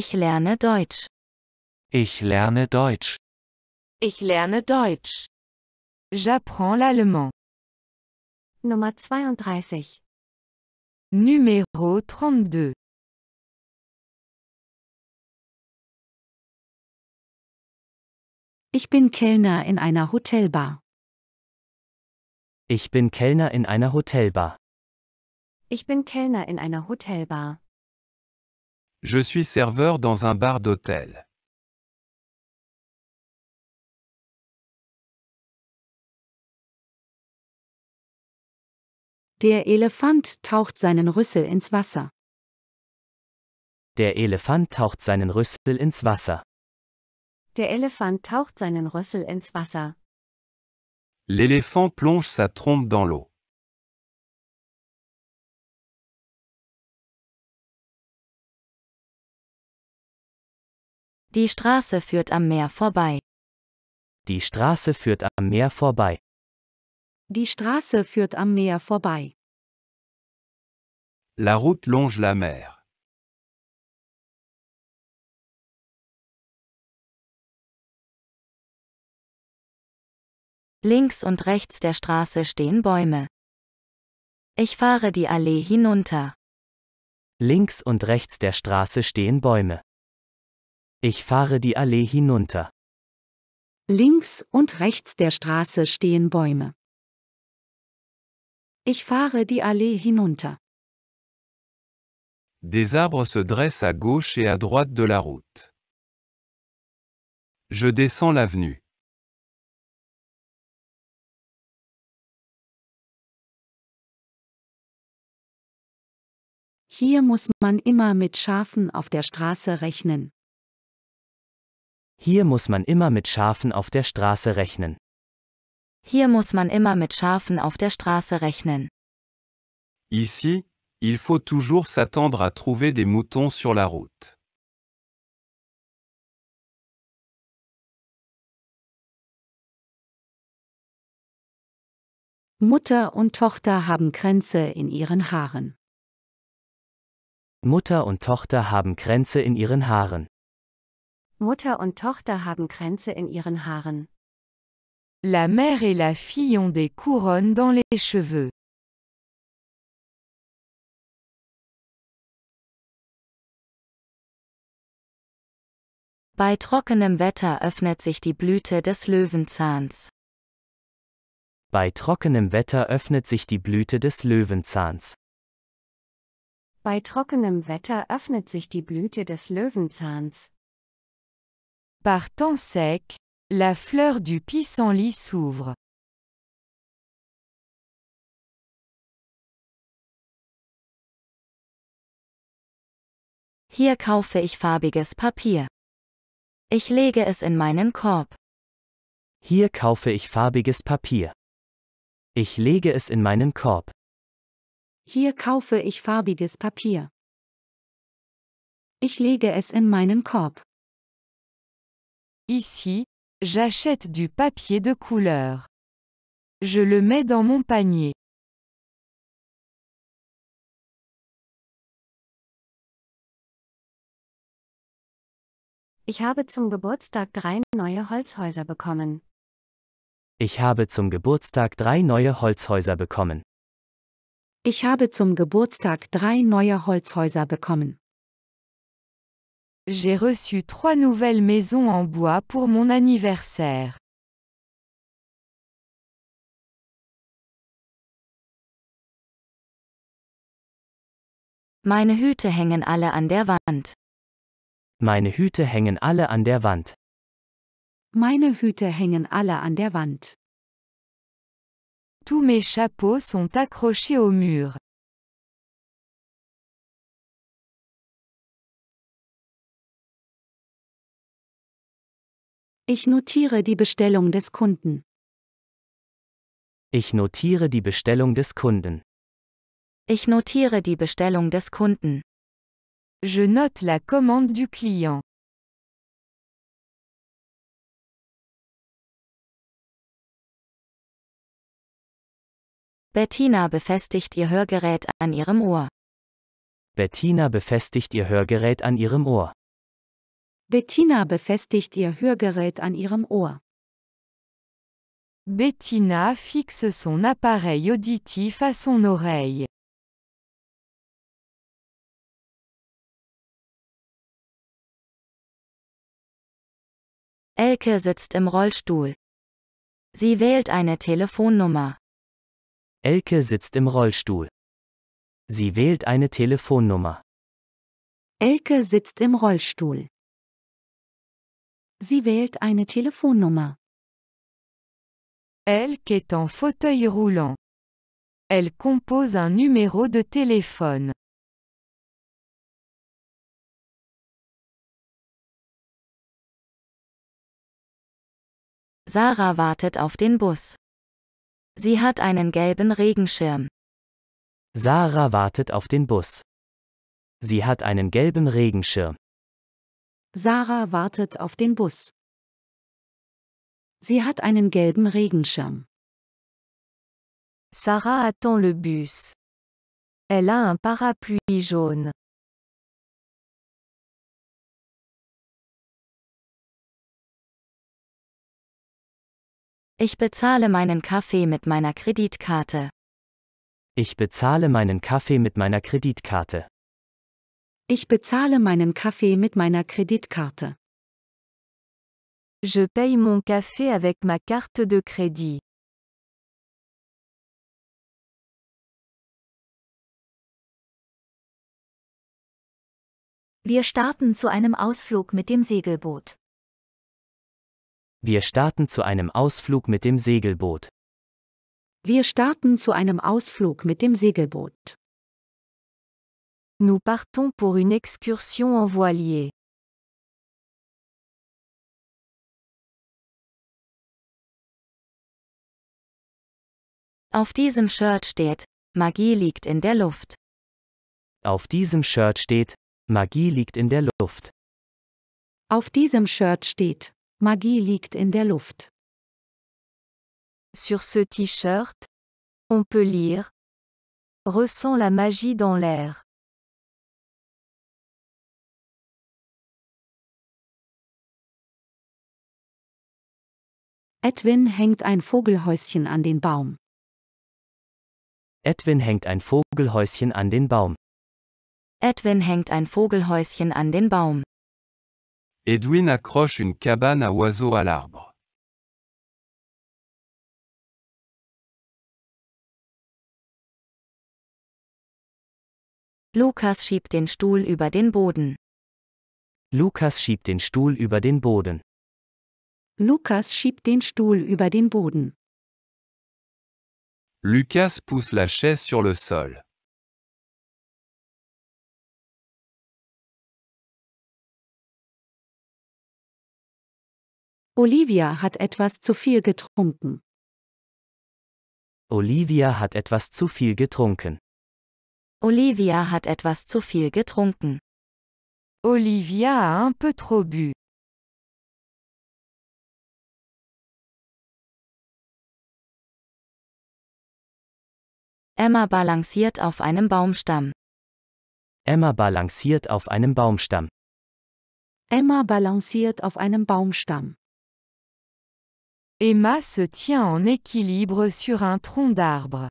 Ich lerne Deutsch. Ich lerne Deutsch. Ich lerne Deutsch. J'apprends l'allemand. Nummer 32. Numéro 32. Ich bin Kellner in einer Hotelbar. Ich bin Kellner in einer Hotelbar. Ich bin Kellner in einer Hotelbar. Je suis serveur dans un bar d'hôtel. Der Elefant taucht seinen Rüssel ins Wasser. Der Elefant taucht seinen Rüssel ins Wasser. Der Elefant taucht seinen Rüssel ins Wasser. L'éléphant plonge sa trompe dans l'eau. Die Straße führt am Meer vorbei. Die Straße führt am Meer vorbei. Die Straße führt am Meer vorbei. La route longe la mer. Links und rechts der Straße stehen Bäume. Ich fahre die Allee hinunter. Links und rechts der Straße stehen Bäume. Ich fahre die Allee hinunter. Links und rechts der Straße stehen Bäume. Ich fahre die Allee hinunter. Des arbres se dressent à gauche et à droite de la route. Je descends l'avenue. Hier muss man immer mit Schafen auf der Straße rechnen. Hier muss man immer mit Schafen auf der Straße rechnen. Hier muss man immer mit Schafen auf der Straße rechnen. Ici, il faut toujours s'attendre à trouver des moutons sur la route. Mutter und Tochter haben Kränze in ihren Haaren. Mutter und Tochter haben Kränze in ihren Haaren. Mutter und Tochter haben Kränze in ihren Haaren. La mère et la fille ont des couronnes dans les cheveux. Bei trockenem Wetter öffnet sich die Blüte des Löwenzahns. Bei trockenem Wetter öffnet sich die Blüte des Löwenzahns. Bei trockenem Wetter öffnet sich die Blüte des Löwenzahns. Par temps sec, la fleur du pissenlit s'ouvre. Hier kaufe ich farbiges Papier. Ich lege es in meinen Korb. Hier kaufe ich farbiges Papier. Ich lege es in meinen Korb. Hier kaufe ich farbiges Papier. Ich lege es in meinen Korb. Ici, j'achète du papier de couleur. Je le mets dans mon panier. Ich habe zum Geburtstag drei neue Holzhäuser bekommen. Ich habe zum Geburtstag drei neue Holzhäuser bekommen. Ich habe zum Geburtstag drei neue Holzhäuser bekommen. J'ai reçu trois nouvelles maisons en bois pour mon anniversaire. Meine Hüte hängen alle an der Wand. Meine Hüte hängen alle an der Wand. Meine Hüte hängen alle an der Wand. Tous mes chapeaux sont accrochés au mur. Ich notiere die Bestellung des Kunden. Ich notiere die Bestellung des Kunden. Ich notiere die Bestellung des Kunden. Je note la commande du client. Bettina befestigt ihr Hörgerät an ihrem Ohr. Bettina befestigt ihr Hörgerät an ihrem Ohr. Bettina befestigt ihr Hörgerät an ihrem Ohr. Bettina fixe son appareil auditif à son oreille. Elke sitzt im Rollstuhl. Sie wählt eine Telefonnummer. Elke sitzt im Rollstuhl. Sie wählt eine Telefonnummer. Elke sitzt im Rollstuhl. Sie wählt eine Telefonnummer. Elle qui est en fauteuil roulant. Elle compose un numéro de téléphone. Sarah wartet auf den Bus. Sie hat einen gelben Regenschirm. Sarah wartet auf den Bus. Sie hat einen gelben Regenschirm. Sarah wartet auf den Bus. Sie hat einen gelben Regenschirm. Sarah attend le bus. Elle a un parapluie jaune. Ich bezahle meinen Kaffee mit meiner Kreditkarte. Ich bezahle meinen Kaffee mit meiner Kreditkarte. Ich bezahle meinen Kaffee mit meiner Kreditkarte. Je paye mon café avec ma carte de crédit. Wir starten zu einem Ausflug mit dem Segelboot. Wir starten zu einem Ausflug mit dem Segelboot. Wir starten zu einem Ausflug mit dem Segelboot. Nous partons pour une excursion en voilier. Auf diesem Shirt steht, Magie liegt in der Luft. Auf diesem Shirt steht, Magie liegt in der Luft. Auf diesem Shirt steht, Magie liegt in der Luft. Sur ce t-shirt, on peut lire Ressent la magie dans l'air. Edwin hängt ein Vogelhäuschen an den Baum. Edwin hängt ein Vogelhäuschen an den Baum. Edwin hängt ein Vogelhäuschen an den Baum. Edwin accroche une cabane à oiseaux à l'arbre. Lukas schiebt den Stuhl über den Boden. Lukas schiebt den Stuhl über den Boden. Lukas schiebt den Stuhl über den Boden. Lukas pousse la chaise sur le sol. Olivia hat etwas zu viel getrunken. Olivia hat etwas zu viel getrunken. Olivia hat etwas zu viel getrunken. Olivia a un peu trop bu. Emma balanciert auf einem Baumstamm. Emma balanciert auf einem Baumstamm. Emma balanciert auf einem Baumstamm. Emma se tient en équilibre sur un tronc d'arbre.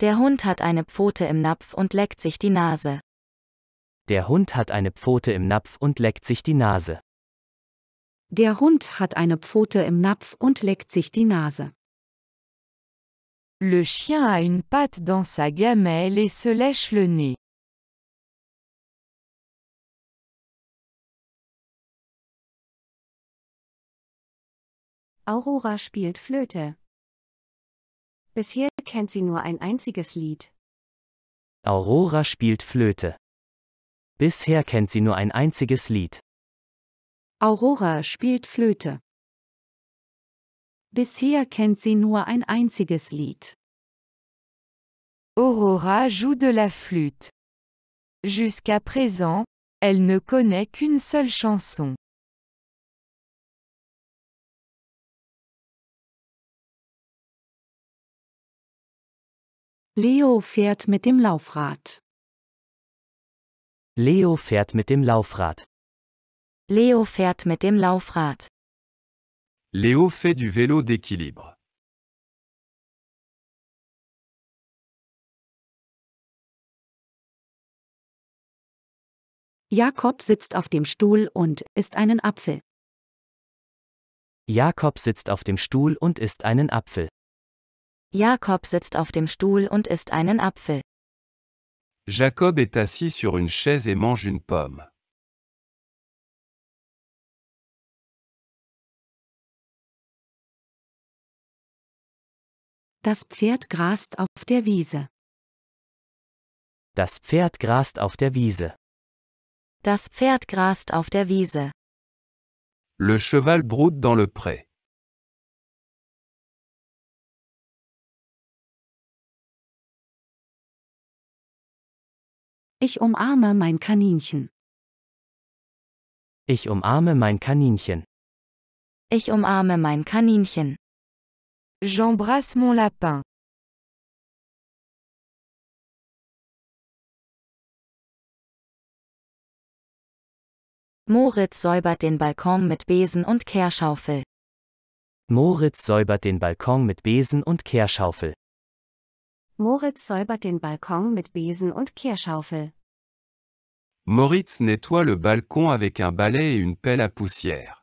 Der Hund hat eine Pfote im Napf und leckt sich die Nase. Der Hund hat eine Pfote im Napf und leckt sich die Nase. Der Hund hat eine Pfote im Napf und leckt sich die Nase. Le chien a une patte dans sa gamelle et se lèche le nez. Aurora spielt Flöte. Bisher kennt sie nur ein einziges Lied. Aurora spielt Flöte. Bisher kennt sie nur ein einziges Lied. Aurora spielt Flöte. Bisher kennt sie nur ein einziges Lied. Aurora joue de la flûte. Jusqu'à présent, elle ne connaît qu'une seule chanson. Leo fährt mit dem Laufrad. Leo fährt mit dem Laufrad. Leo fährt mit dem Laufrad. Leo fait du vélo d'équilibre. Jakob sitzt auf dem Stuhl und isst einen Apfel. Jakob sitzt auf dem Stuhl und isst einen Apfel. Jakob sitzt auf dem Stuhl und isst einen Apfel. Jakob est assis sur une chaise et mange une pomme. Das Pferd grast auf der Wiese. Das Pferd grast auf der Wiese. Das Pferd grast auf der Wiese. Le cheval broute dans le pré. Ich umarme mein Kaninchen. Ich umarme mein Kaninchen. Ich umarme mein Kaninchen. J'embrasse mon lapin. Moritz säubert den Balkon mit Besen und Kehrschaufel. Moritz säubert den Balkon mit Besen und Kehrschaufel. Moritz säubert den Balkon mit Besen und Kehrschaufel. Moritz nettoie le balcon avec un balai et une pelle à poussière.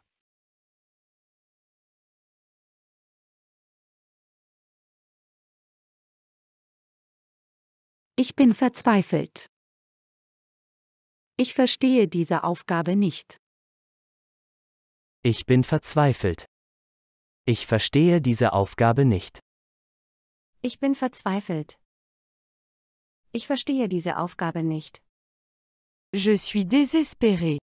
Ich bin verzweifelt. Ich verstehe diese Aufgabe nicht. Ich bin verzweifelt. Ich verstehe diese Aufgabe nicht. Ich bin verzweifelt. Ich verstehe diese Aufgabe nicht. Je suis désespéré.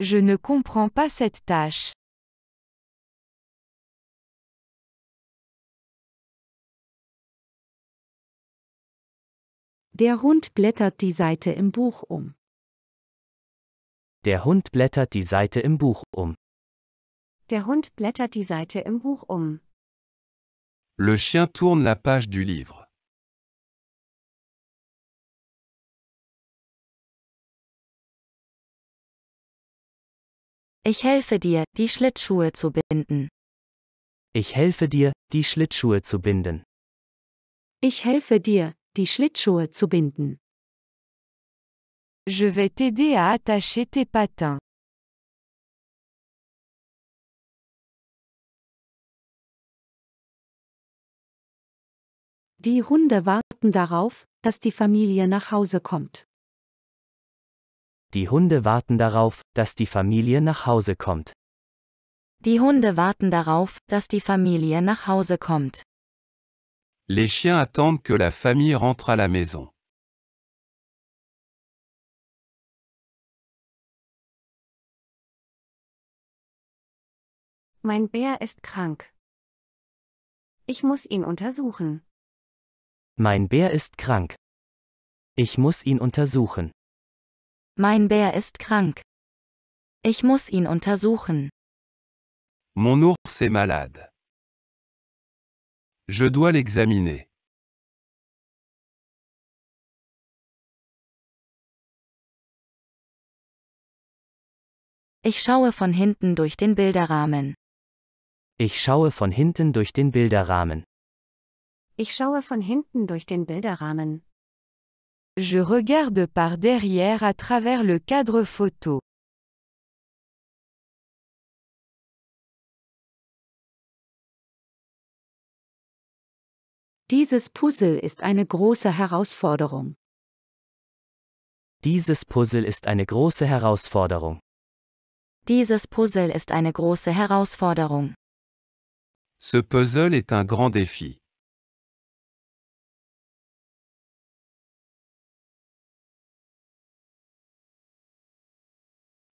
Je ne comprends pas cette tâche. Der Hund blättert die Seite im Buch um. Der Hund blättert die Seite im Buch um. Der Hund blättert die Seite im Buch um. Le chien tourne la page du livre. Ich helfe dir, die Schlittschuhe zu binden. Ich helfe dir, die Schlittschuhe zu binden. Ich helfe dir, die Schlittschuhe zu binden. Je vais t'aider à attacher tes patins. Die Hunde warten darauf, dass die Familie nach Hause kommt. Die Hunde warten darauf, dass die Familie nach Hause kommt. Die Hunde warten darauf, dass die Familie nach Hause kommt. Les chiens attendent que la famille rentre à la maison. Mein Bär ist krank. Ich muss ihn untersuchen. Mein Bär ist krank. Ich muss ihn untersuchen. Mein Bär ist krank. Ich muss ihn untersuchen. Mon ours est malade. Je dois l'examiner. Ich schaue von hinten durch den Bilderrahmen. Ich schaue von hinten durch den Bilderrahmen. Ich schaue von hinten durch den Bilderrahmen. Je regarde par derrière à travers le cadre photo. Dieses Puzzle ist eine große Herausforderung. Dieses Puzzle ist eine große Herausforderung. Dieses Puzzle ist eine große Herausforderung. Ce puzzle est un grand défi.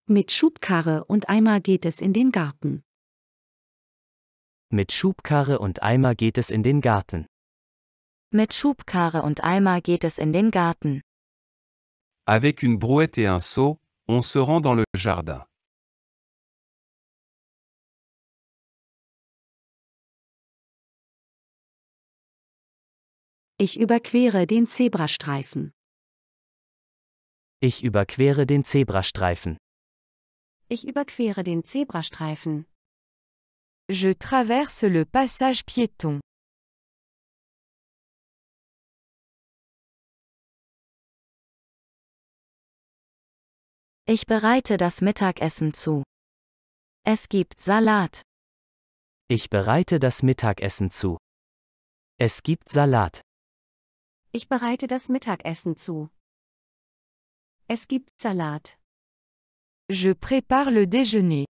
Mit Schubkarre und Eimer geht es in den Garten. Mit Schubkarre und Eimer geht es in den Garten. Mit Schubkarre und Eimer geht es in den Garten. Avec une brouette et un seau, on se rend dans le jardin. Ich überquere den Zebrastreifen. Ich überquere den Zebrastreifen. Ich überquere den Zebrastreifen. Je traverse le passage piéton. Ich bereite das Mittagessen zu. Es gibt Salat. Ich bereite das Mittagessen zu. Es gibt Salat. Ich bereite das Mittagessen zu. Es gibt Salat. Je prépare le déjeuner.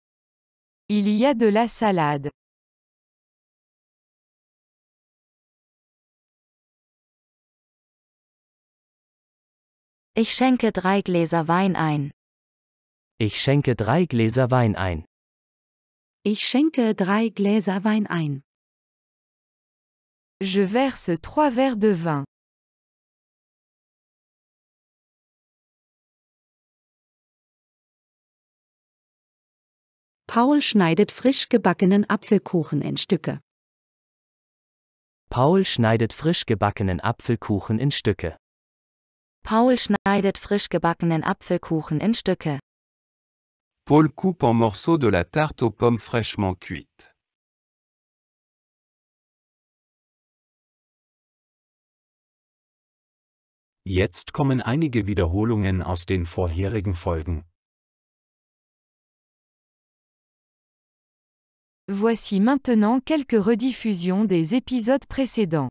Il y a de la salade. Ich schenke drei Gläser Wein ein. Ich schenke drei Gläser Wein ein. Ich schenke drei Gläser Wein ein. Je verse trois verres de vin. Paul schneidet frisch gebackenen Apfelkuchen in Stücke. Paul schneidet frisch gebackenen Apfelkuchen in Stücke. Paul schneidet frisch gebackenen Apfelkuchen in Stücke. Paul coupe en morceaux de la tarte aux pommes fraîchement cuites. Jetzt kommen einige Wiederholungen aus den vorherigen Folgen. Voici maintenant quelques rediffusions des épisodes précédents.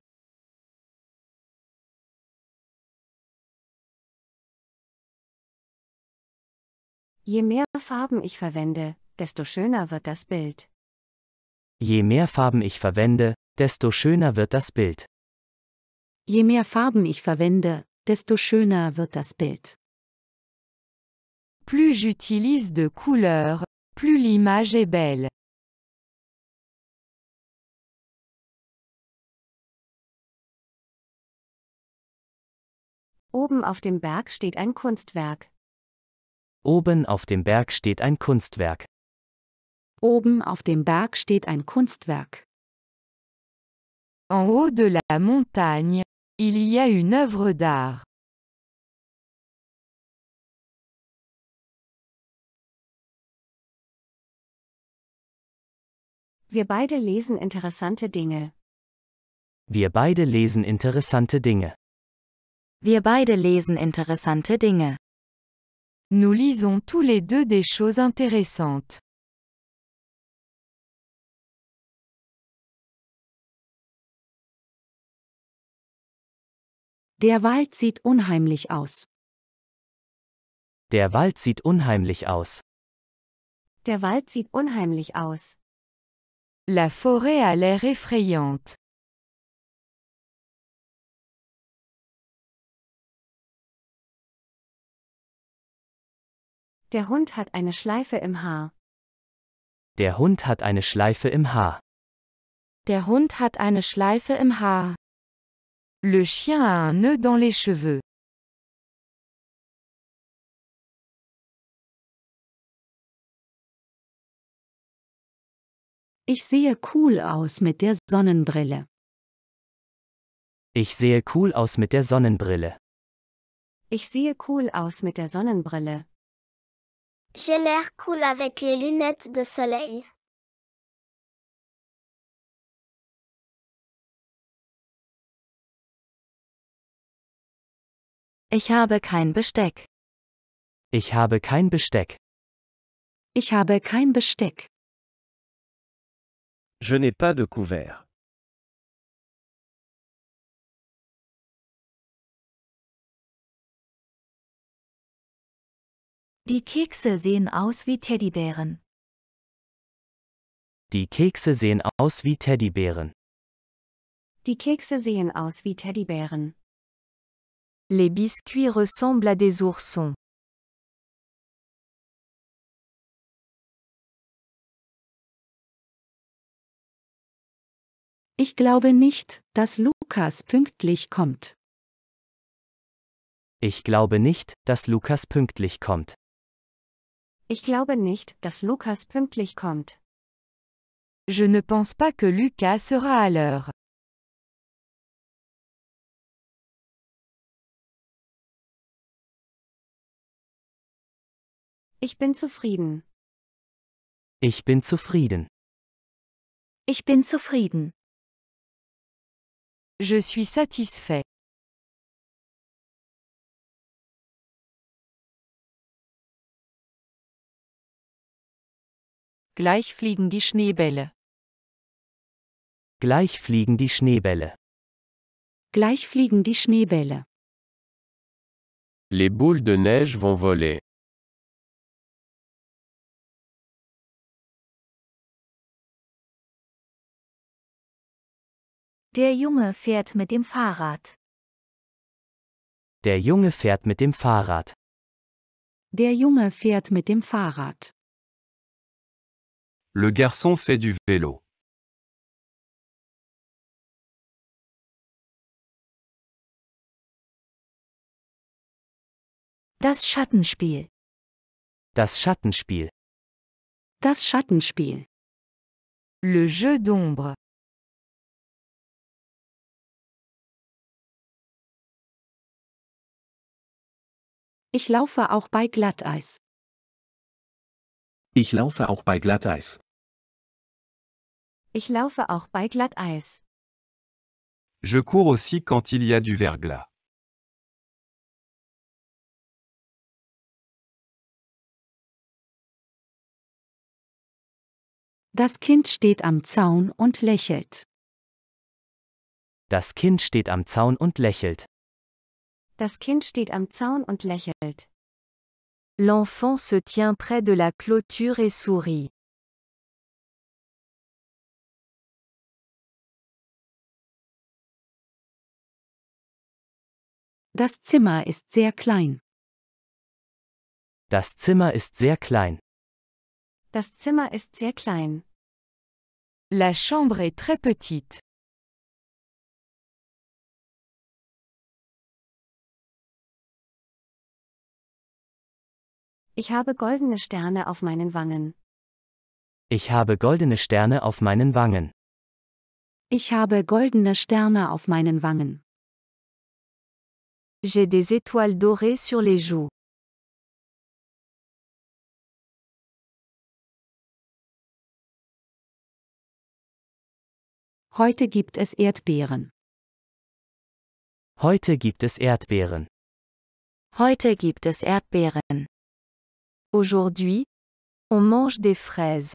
Je mehr Farben ich verwende, desto schöner wird das Bild. Je mehr Farben ich verwende, desto schöner wird das Bild. Je mehr Farben ich verwende, desto schöner wird das Bild. Plus j'utilise de couleurs, plus l'image est belle. Oben auf dem Berg steht ein Kunstwerk, Oben auf dem Berg steht ein Kunstwerk. Oben auf dem Berg steht ein Kunstwerk. En haut de la montagne, il y a une œuvre d'art. Wir beide lesen interessante Dinge. Wir beide lesen interessante Dinge. Wir beide lesen interessante Dinge. Nous lisons tous les deux des choses intéressantes. Der Wald sieht unheimlich aus. Der Wald sieht unheimlich aus. Der Wald sieht unheimlich aus. La forêt a l'air effrayante. Der Hund hat eine Schleife im Haar. Der Hund hat eine Schleife im Haar. Der Hund hat eine Schleife im Haar. Le chien a un nœud dans les cheveux. Ich sehe cool aus mit der Sonnenbrille. Ich sehe cool aus mit der Sonnenbrille. Ich sehe cool aus mit der Sonnenbrille. J'ai l'air cool avec les lunettes de soleil. Ich habe kein Besteck. Ich habe kein Besteck. Ich habe kein Besteck. Je n'ai pas de couvert. Die Kekse sehen aus wie Teddybären. Die Kekse sehen aus wie Teddybären. Die Kekse sehen aus wie Teddybären. Les biscuits ressemblent à des oursons. Ich glaube nicht, dass Lukas pünktlich kommt. Ich glaube nicht, dass Lukas pünktlich kommt. Ich glaube nicht, dass Lukas pünktlich kommt. Je ne pense pas que Lucas sera à l'heure. Ich bin zufrieden. Ich bin zufrieden. Ich bin zufrieden. Je suis satisfait. Gleich fliegen die Schneebälle. Gleich fliegen die Schneebälle. Gleich fliegen die Schneebälle. Les boules de neige vont voler. Der Junge fährt mit dem Fahrrad. Der Junge fährt mit dem Fahrrad. Der Junge fährt mit dem Fahrrad. Le garçon fait du vélo. Das Schattenspiel. Das Schattenspiel. Das Schattenspiel. Le jeu d'ombre. Ich laufe auch bei Glatteis. Ich laufe auch bei Glatteis. Ich laufe auch bei Glatteis. Je cours aussi quand il y a du verglas. Das Kind steht am Zaun und lächelt. Das Kind steht am Zaun und lächelt. Das Kind steht am Zaun und lächelt. L'enfant se tient près de la clôture et sourit. Das Zimmer ist sehr klein. Das Zimmer ist sehr klein. Das Zimmer ist sehr klein. La chambre est très petite. Ich habe goldene Sterne auf meinen Wangen. Ich habe goldene Sterne auf meinen Wangen. Ich habe goldene Sterne auf meinen Wangen. J'ai des étoiles dorées sur les joues. Heute gibt es Erdbeeren. Heute gibt es Erdbeeren. Heute gibt es Erdbeeren. Aujourd'hui, on mange des fraises.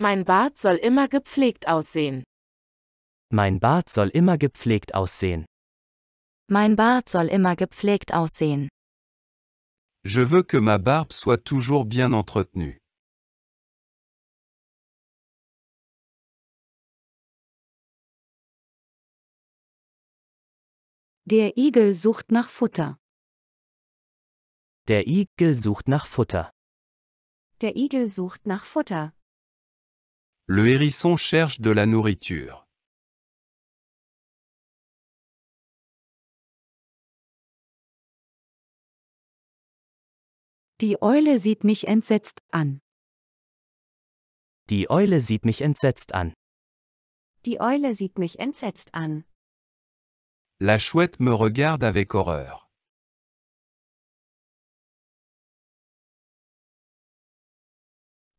Mein Bart soll immer gepflegt aussehen. Mein Bart soll immer gepflegt aussehen. Mein Bart soll immer gepflegt aussehen. Je veux que ma barbe soit toujours bien entretenue. Der Igel sucht nach Futter. Der Igel sucht nach Futter. Der Igel sucht nach Futter. Le hérisson cherche de la nourriture. Die Eule sieht mich entsetzt an. Die Eule sieht mich entsetzt an. Die Eule sieht mich entsetzt an. La chouette me regarde avec horreur.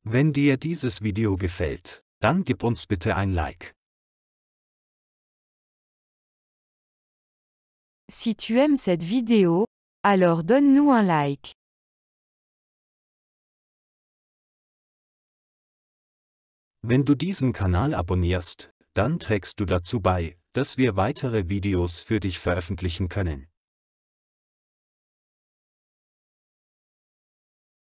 Wenn dir dieses Video gefällt, dann gib uns bitte ein Like. Si tu aimes cette vidéo, alors donne-nous un like. Wenn du diesen Kanal abonnierst, dann trägst du dazu bei, dass wir weitere Videos für dich veröffentlichen können.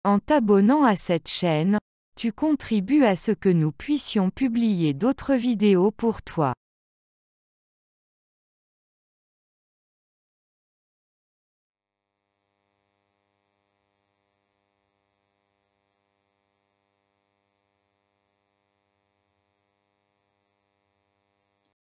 En t'abonnant à cette chaîne, tu contribues à ce que nous puissions publier d'autres vidéos pour toi.